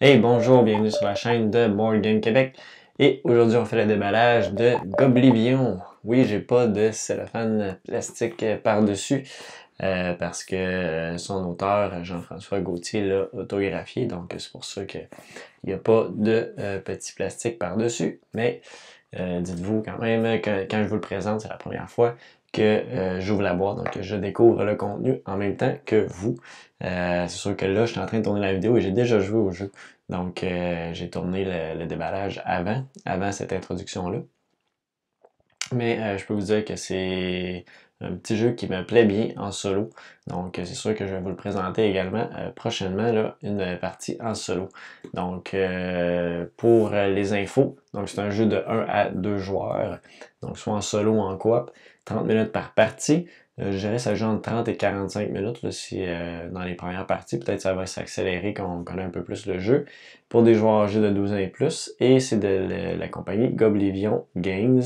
Hey, bonjour, bienvenue sur la chaîne de Morgan Québec. Et aujourd'hui, on fait le déballage de Goblivion. Oui, j'ai pas de cellophane plastique euh, par-dessus euh, parce que euh, son auteur, Jean-François Gauthier, l'a autographié. Donc, c'est pour ça qu'il n'y a pas de petit plastique par-dessus. Mais dites-vous quand même, que, quand je vous le présente, c'est la première fois, que euh, j'ouvre la boîte, donc je découvre le contenu en même temps que vous. Euh, c'est sûr que là, je suis en train de tourner la vidéo et j'ai déjà joué au jeu. Donc, euh, j'ai tourné le, déballage avant, avant cette introduction-là. Mais je peux vous dire que c'est un petit jeu qui me plaît bien en solo. Donc, c'est sûr que je vais vous le présenter également prochainement, là, une partie en solo. Donc, pour les infos, donc c'est un jeu de 1 à 2 joueurs. Donc, soit en solo ou en coop. 30 minutes par partie. Euh, je dirais ça joue entre 30 et 45 minutes euh, dans les premières parties. Peut-être ça va s'accélérer quand on connaît un peu plus le jeu. Pour des joueurs âgés de 12 ans et plus. Et c'est de la compagnie Goblivion Games.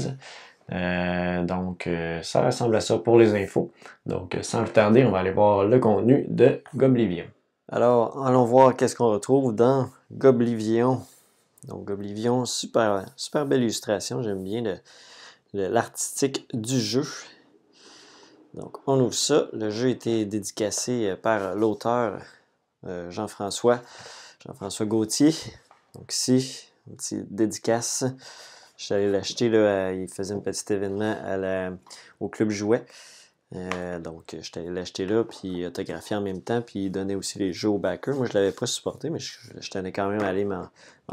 Euh, donc ça ressemble à ça pour les infos. Donc sans plus tarder, on va aller voir le contenu de Goblivion. Alors, allons voir qu'est-ce qu'on retrouve dans Goblivion. Donc Goblivion, super, super belle illustration. J'aime bien le, l'artistique du jeu. Donc, on ouvre ça. Le jeu a été dédicacé euh, par l'auteur euh, Jean-François Jean-François Gauthier. Donc, ici, une petite dédicace. Je suis allé l'acheter. Il faisait un petit événement au Club Jouet. Euh, donc, je suis allé l'acheter là, puis autographier en même temps, puis il donnait aussi les jeux au backer. Moi, je ne l'avais pas supporté, mais je, je tenais quand même à aller m'en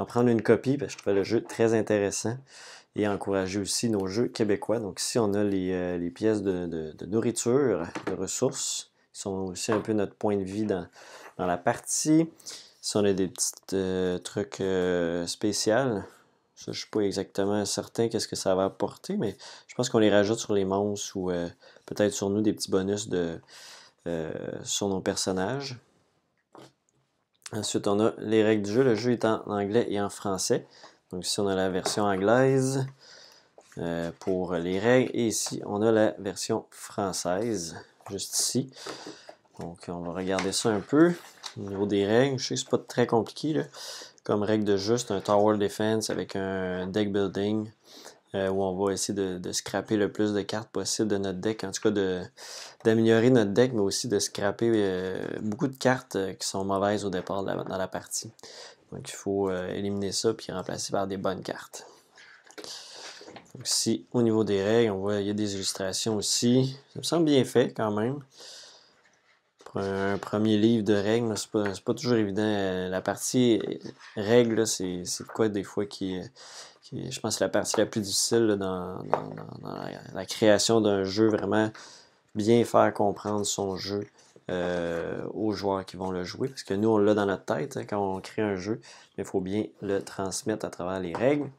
prendre une copie, parce que je trouvais le jeu très intéressant et encourager aussi nos jeux québécois. Donc ici, on a les, euh, pièces de, nourriture, de ressources, qui sont aussi un peu notre point de vie dans, la partie. Ici, on a des petits euh, trucs euh, spéciaux. je ne suis pas exactement certain qu'est-ce que ça va apporter, mais je pense qu'on les rajoute sur les monstres ou peut-être sur nous des petits bonus de, sur nos personnages. Ensuite, on a les règles du jeu. Le jeu est en anglais et en français. Donc ici, on a la version anglaise euh, pour les règles. Et ici, on a la version française, juste ici. Donc, on va regarder ça un peu. Au niveau des règles, je sais que c'est pas très compliqué. Comme règle de juste, un Tower Defense avec un deck building. Euh, où on va essayer de, scraper le plus de cartes possible de notre deck, en tout cas d'améliorer notre deck, mais aussi de scraper euh, beaucoup de cartes qui sont mauvaises au départ dans la partie. Donc il faut euh, éliminer ça puis remplacer par des bonnes cartes. Donc ici, au niveau des règles, on voit il y a des illustrations aussi. Ça me semble bien fait quand même. Pour un, premier livre de règles, c'est pas, pas toujours évident. Euh, la partie règles, c'est quoi des fois qui, euh, qui, je pense, que la partie la plus difficile dans, la création d'un jeu, vraiment bien faire comprendre son jeu. Euh, aux joueurs qui vont le jouer. Parce que nous, on l'a dans notre tête hein, quand on crée un jeu, mais il faut bien le transmettre à travers les règles.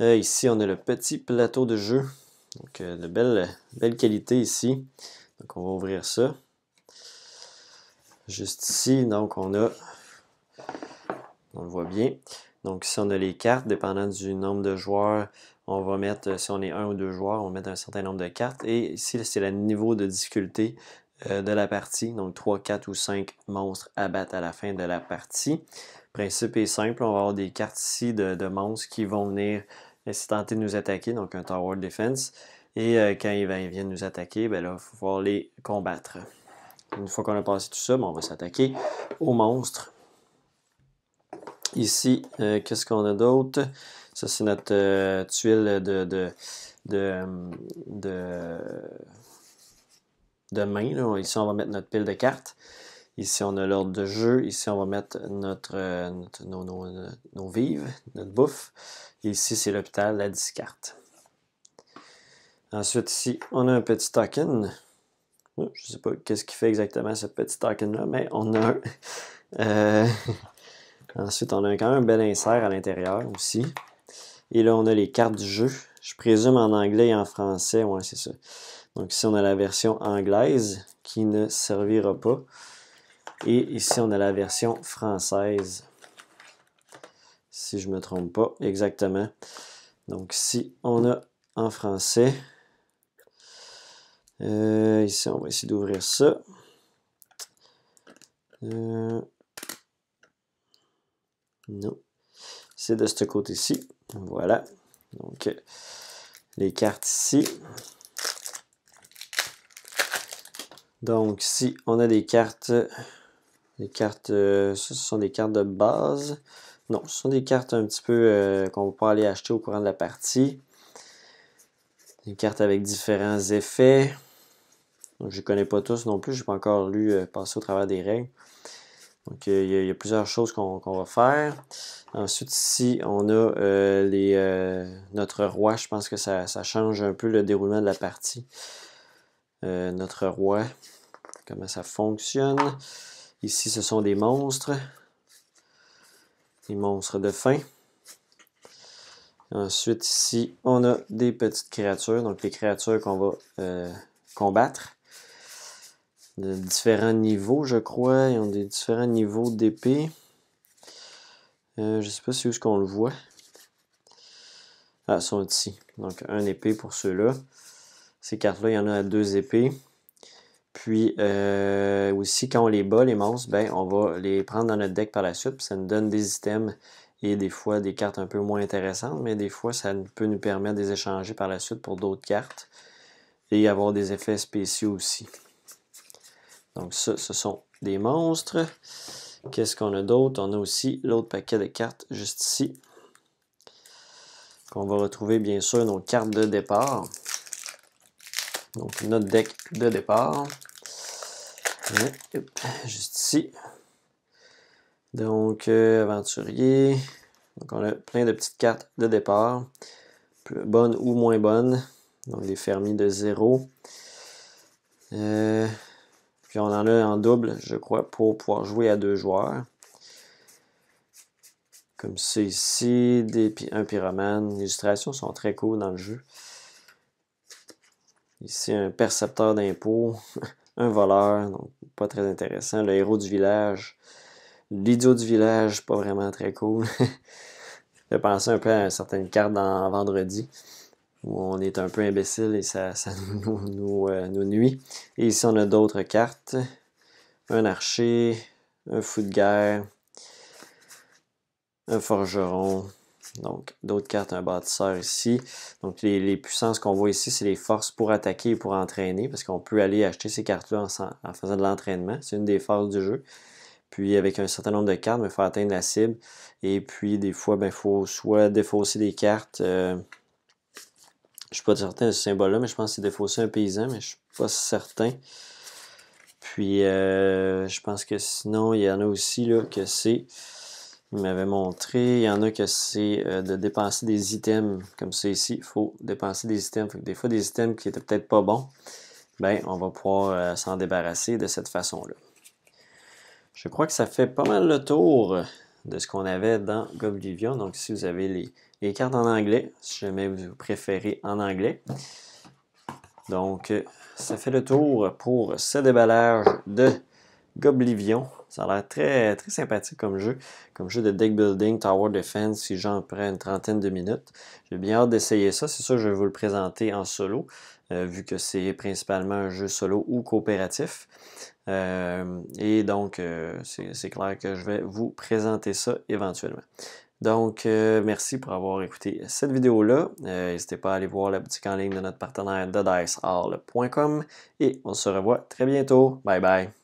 Euh, ici, on a le petit plateau de jeu. Donc, euh, de belle belle qualité ici. Donc, on va ouvrir ça. Juste ici, donc, on a, on le voit bien. Donc, ici, on a les cartes, dépendant du nombre de joueurs, on va mettre, si on est un ou deux joueurs, on va mettre un certain nombre de cartes. Et ici, c'est le niveau de difficulté euh, de la partie. Donc 3, 4 ou 5 monstres à battre à la fin de la partie. Le principe est simple, on va avoir des cartes ici de, monstres qui vont venir essayer tenter de nous attaquer, donc un Tower Defense. Et euh, quand ils viennent nous attaquer, ben là, il faut pouvoir les combattre. Une fois qu'on a passé tout ça, ben, on va s'attaquer aux monstres. Ici, euh, qu'est-ce qu'on a d'autre? Ça, c'est notre tuile de, de demain. Là. Ici, on va mettre notre pile de cartes. Ici, on a l'ordre de jeu. Ici, on va mettre notre, euh, nos, vives, notre bouffe. Et ici, c'est l'hôpital, la discarte. Ensuite, ici, on a un petit token. Oh, je ne sais pas qu'est-ce qui fait exactement ce petit token-là, mais on a un. Euh, ensuite, on a quand même un bel insert à l'intérieur aussi. Et là, on a les cartes du jeu. Je présume en anglais et en français, ouais, c'est ça. Donc ici, on a la version anglaise qui ne servira pas. Et ici, on a la version française. Si je ne me trompe pas, exactement. Donc ici, on a en français. Euh, ici, on va essayer d'ouvrir ça. Euh, non. C'est de ce côté-ci. Voilà. Donc, les cartes ici. Donc, si on a des cartes, des cartes, euh, ce sont des cartes de base. Non, ce sont des cartes un petit peu qu'on euh, qu'on va pas aller acheter au courant de la partie. Des cartes avec différents effets. je ne connais pas tous non plus, je n'ai pas encore lu euh, passer au travers des règles. Donc, il y, a plusieurs choses qu'on va faire. Ensuite, ici, on a notre roi. Je pense que ça, change un peu le déroulement de la partie. notre roi comment ça fonctionne. Ici, ce sont des monstres. Des monstres de faim. Ensuite, ici, on a des petites créatures, donc les créatures qu'on va euh, combattre. De différents niveaux, je crois. Ils ont des différents niveaux d'épée. Euh, je ne sais pas si où ce qu'on le voit. Ah, sont ici. Donc, un épée pour ceux-là. Ces cartes-là, il y en a deux épées. Puis euh, aussi, quand on les bat, les monstres, ben, on va les prendre dans notre deck par la suite. ça nous donne des items et des fois des cartes un peu moins intéressantes, mais des fois, ça peut nous permettre de les échanger par la suite pour d'autres cartes et avoir des effets spéciaux aussi. Donc ça, ce sont des monstres. Qu'est-ce qu'on a d'autre? On a aussi l'autre paquet de cartes juste ici. Qu'on va retrouver bien sûr nos cartes de départ. Donc notre deck de départ. Juste ici. Donc euh, aventurier. Donc on a plein de petites cartes de départ. bonnes ou moins bonnes. Donc les fermiers de zéro. Euh, puis on en a en double, je crois, pour pouvoir jouer à deux joueurs. Comme c'est ici, un pyromane. Les illustrations sont très cool dans le jeu. Ici, un percepteur d'impôts, un voleur, donc pas très intéressant. Le héros du village, l'idiot du village, pas vraiment très cool. Je penser un peu à certaines cartes dans Vendredi, où on est un peu imbécile et ça, nous, euh, nous nuit. Et ici, on a d'autres cartes. Un archer, un fou de guerre, un forgeron, donc, d'autres cartes, un bâtisseur ici. Donc, les, puissances qu'on voit ici, c'est les forces pour attaquer et pour entraîner, parce qu'on peut aller acheter ces cartes-là en, faisant de l'entraînement. C'est une des forces du jeu. Puis, avec un certain nombre de cartes, il faut atteindre la cible. Et puis, des fois, il ben, faut soit défausser des cartes. Euh, je ne suis pas certain de ce symbole-là, mais je pense que c'est défausser un paysan, mais je ne suis pas certain. Puis, euh, je pense que sinon, il y en a aussi là, que c'est il m'avait montré. Il y en a que c'est euh, de dépenser des items, comme ça ici. Il faut dépenser des items. des fois, des items qui étaient peut-être pas bons, ben, on va pouvoir euh, s'en débarrasser de cette façon-là. Je crois que ça fait pas mal le tour de ce qu'on avait dans Goblivion. Donc, si vous avez les, les, cartes en anglais, si jamais vous préférez en anglais. Donc, euh, ça fait le tour pour ce déballage de Goblivion. Ça a l'air très, très sympathique comme jeu, comme jeu de deck building, tower defense, si j'en prends une trentaine de minutes. J'ai bien hâte d'essayer ça. C'est ça, je vais vous le présenter en solo, euh, vu que c'est principalement un jeu solo ou coopératif. Euh, et donc, euh, c'est clair que je vais vous présenter ça éventuellement. Donc, merci pour avoir écouté cette vidéo-là. N'hésitez pas à aller voir la boutique en ligne de notre partenaire thedicehall.com et on se revoit très bientôt. Bye bye!